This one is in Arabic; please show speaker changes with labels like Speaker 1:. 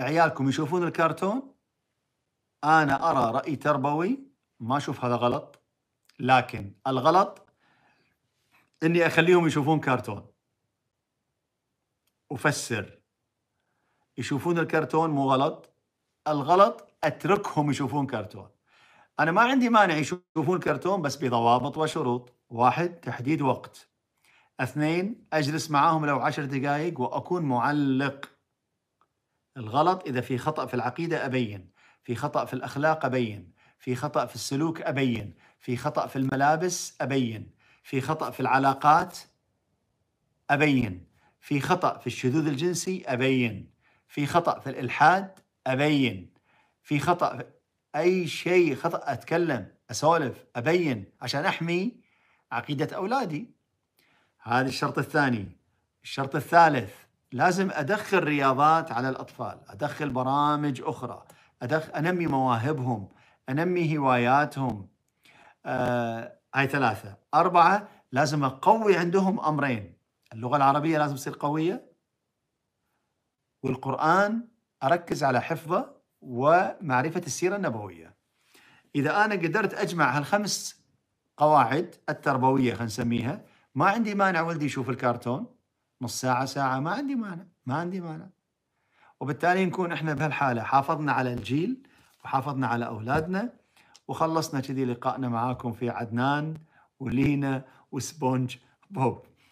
Speaker 1: عيالكم يشوفون الكرتون انا ارى راي تربوي ما اشوف هذا غلط لكن الغلط اني اخليهم يشوفون كرتون افسر يشوفون الكرتون مو غلط الغلط اتركهم يشوفون كرتون انا ما عندي مانع يشوفون كرتون بس بضوابط وشروط واحد تحديد وقت اثنين اجلس معاهم لو عشر دقائق واكون معلق الغلط إذا في خطأ في العقيدة أبين في خطأ في الأخلاق أبين في خطأ في السلوك أبين في خطأ في الملابس أبين في خطأ في العلاقات أبين في خطأ في الشذوذ الجنسي أبين في خطأ في الإلحاد أبين في خطأ في أي شيء خطأ أتكلم أسولف أبين عشان أحمي عقيدة أولادي هذا الشرط الثاني الشرط الثالث لازم ادخل رياضات على الاطفال، ادخل برامج اخرى، أدخل انمي مواهبهم، انمي هواياتهم. آه، هاي ثلاثه، اربعه لازم اقوي عندهم امرين، اللغه العربيه لازم تصير قويه والقران اركز على حفظه ومعرفه السيره النبويه. اذا انا قدرت اجمع هالخمس قواعد التربويه خلينا نسميها، ما عندي مانع ولدي يشوف الكرتون نص ساعة ساعة ما عندي مانع ما عندي مانع وبالتالي نكون احنا بهالحالة حافظنا على الجيل وحافظنا على أولادنا وخلصنا كذي لقائنا معاكم في عدنان ولينا وسبونج بوب